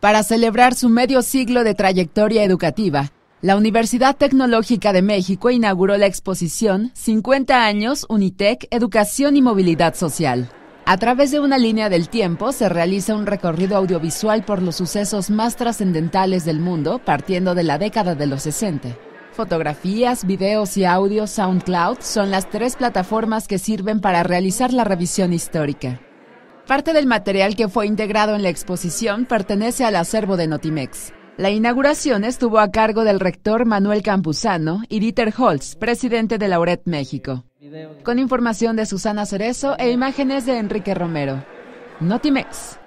Para celebrar su medio siglo de trayectoria educativa, la Universidad Tecnológica de México inauguró la exposición 50 años Unitec Educación y Movilidad Social. A través de una línea del tiempo se realiza un recorrido audiovisual por los sucesos más trascendentales del mundo partiendo de la década de los 60. Fotografías, videos y audio SoundCloud son las tres plataformas que sirven para realizar la revisión histórica. Parte del material que fue integrado en la exposición pertenece al acervo de Notimex. La inauguración estuvo a cargo del rector Manuel Campuzano y Dieter Holtz, presidente de Lauret México. Con información de Susana Cerezo e imágenes de Enrique Romero. Notimex.